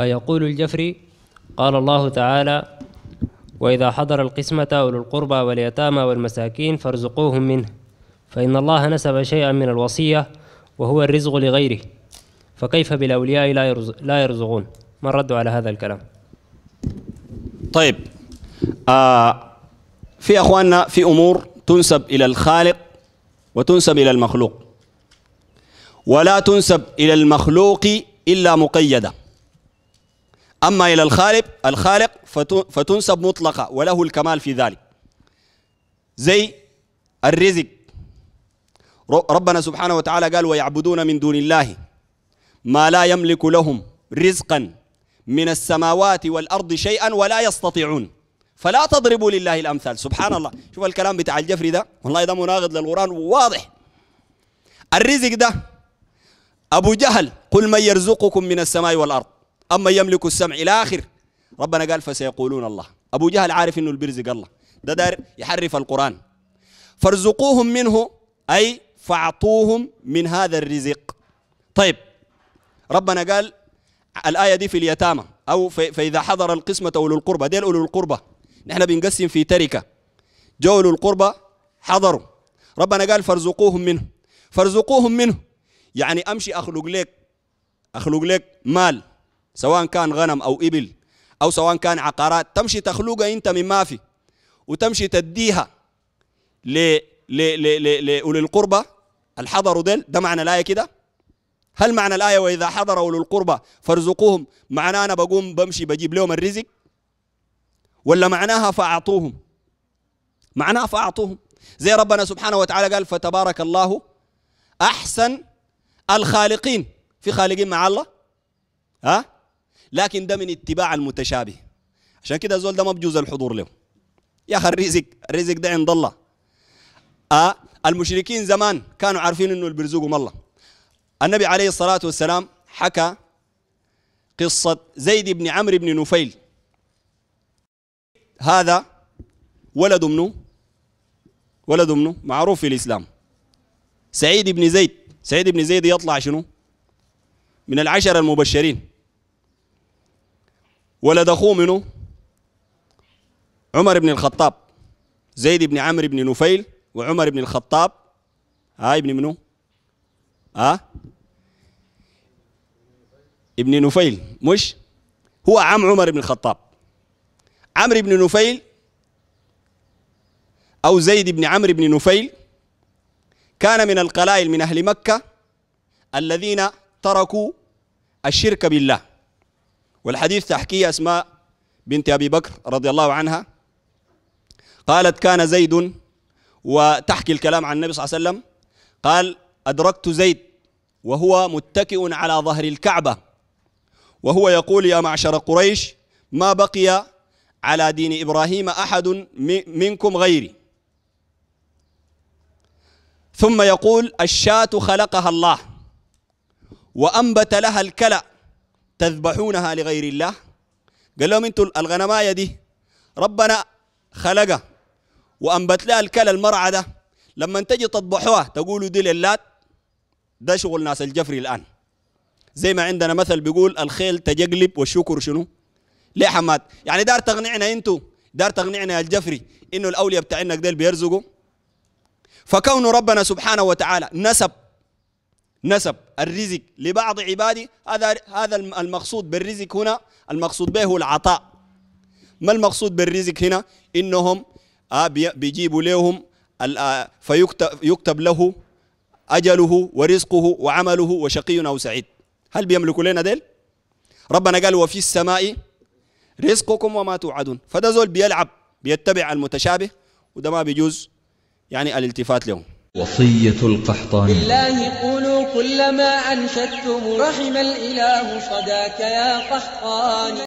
يقول الجفري قال الله تعالى وإذا حضر القسمة أولو القربى واليتامى والمساكين فارزقوهم منه فإن الله نسب شيئا من الوصية وهو الرزق لغيره فكيف بالأولياء لا يرزقون ما الرد على هذا الكلام طيب آه في أخواننا في أمور تنسب إلى الخالق وتنسب إلى المخلوق ولا تنسب إلى المخلوق إلا مقيدة أما إلى الخالق الخالق فتنسب مطلقة وله الكمال في ذلك زي الرزق ربنا سبحانه وتعالى قال ويعبدون من دون الله ما لا يملك لهم رزقا من السماوات والأرض شيئا ولا يستطيعون فلا تضربوا لله الأمثال سبحان الله شوف الكلام بتاع الجفري ده والله ده مناقض للقرآن واضح الرزق ده أبو جهل قل من يرزقكم من السماء والأرض أما يملك السمع إلى آخر ربنا قال فسيقولون الله أبو جهل عارف إنه البرزق الله ده دار يحرف القرآن فارزقوهم منه أي فاعطوهم من هذا الرزق طيب ربنا قال الآية دي في اليتامى أو في فإذا حضر القسمة أولو القربى ديل أولو القربى نحن بنقسم في تركة جو أولو القربى حضروا ربنا قال فارزقوهم منه فارزقوهم منه يعني أمشي أخلق لك أخلق لك مال سواء كان غنم أو إبل أو سواء كان عقارات تمشي تخلقها أنت من ما في وتمشي تديها ل لأولي القربى الحضر ديل ده معنى الآية كده هل معنى الآية وإذا حضر أولي القربى فارزقوهم معناه أنا بقوم بمشي بجيب لهم الرزق ولا معناها فأعطوهم معناها فأعطوهم زي ربنا سبحانه وتعالى قال فتبارك الله أحسن الخالقين في خالقين مع الله ها لكن ده من اتباع المتشابه عشان كده الزول ده ما بجوز الحضور له يا اخي الرزق الرزق ده عند الله آه المشركين زمان كانوا عارفين انه البرزوق بيرزقهم الله النبي عليه الصلاه والسلام حكى قصه زيد بن عمرو بن نفيل هذا ولد منه ولد منه معروف في الاسلام سعيد بن زيد سعيد بن زيد يطلع شنو من العشرة المبشرين ولد اخوه منه عمر بن الخطاب زيد بن عمرو بن نفيل وعمر بن الخطاب ها آه، ابن منو؟ ها؟ آه؟ ابن نفيل مش؟ هو عم عمر بن الخطاب عمرو بن نفيل أو زيد بن عمرو بن نفيل كان من القلائل من أهل مكة الذين تركوا الشرك بالله والحديث تحكيه أسماء بنت أبي بكر رضي الله عنها قالت كان زيد وتحكي الكلام عن النبي صلى الله عليه وسلم قال أدركت زيد وهو متكئ على ظهر الكعبة وهو يقول يا معشر قريش ما بقي على دين إبراهيم أحد منكم غيري ثم يقول الشاة خلقها الله وأنبت لها الكلأ تذبحونها لغير الله قال لهم انتوا الغنمايه دي ربنا خلقها وانبت لها الكلى المرعى ده لما تجي تطبحوها تقولوا دي للات ده شغل ناس الجفري الان زي ما عندنا مثل بيقول الخيل تجقلب والشكر شنو ليه حماد يعني دار تقنعنا انتوا دار تقنعنا يا الجفري انه الاولياء بتاعنا ديل بيرزقوا فكون ربنا سبحانه وتعالى نسب نسب الرزق لبعض عبادي هذا هذا المقصود بالرزق هنا المقصود به هو العطاء ما المقصود بالرزق هنا انهم آه، بيجيبوا لهم آه، فيكتب يكتب له اجله ورزقه وعمله وشقي او سعيد هل بيملكوا لنا ديل ربنا قال وفي السماء رزقكم وما توعدون فده زول بيلعب بيتبع المتشابه وده ما بيجوز يعني الالتفات لهم وصية القحطان لله قولوا كلما أنشدتم رحم الإله صداك يا قحطان